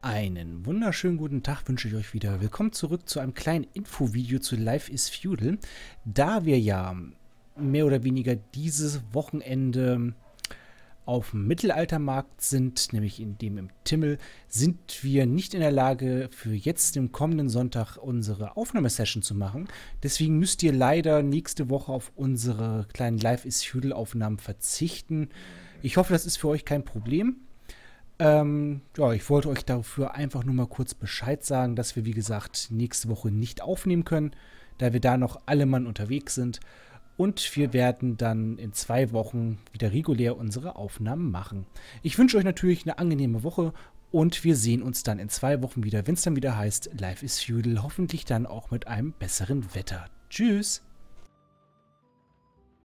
Einen wunderschönen guten Tag wünsche ich euch wieder. Willkommen zurück zu einem kleinen Infovideo zu Life is Feudal. Da wir ja mehr oder weniger dieses Wochenende auf dem Mittelaltermarkt sind, nämlich in dem im Timmel, sind wir nicht in der Lage, für jetzt den kommenden Sonntag unsere Aufnahmesession zu machen. Deswegen müsst ihr leider nächste Woche auf unsere kleinen Live is Feudal Aufnahmen verzichten. Ich hoffe, das ist für euch kein Problem. Ähm, ja, ich wollte euch dafür einfach nur mal kurz Bescheid sagen, dass wir, wie gesagt, nächste Woche nicht aufnehmen können, da wir da noch alle Mann unterwegs sind. Und wir werden dann in zwei Wochen wieder regulär unsere Aufnahmen machen. Ich wünsche euch natürlich eine angenehme Woche und wir sehen uns dann in zwei Wochen wieder, wenn es dann wieder heißt, Life is Feudal, hoffentlich dann auch mit einem besseren Wetter. Tschüss!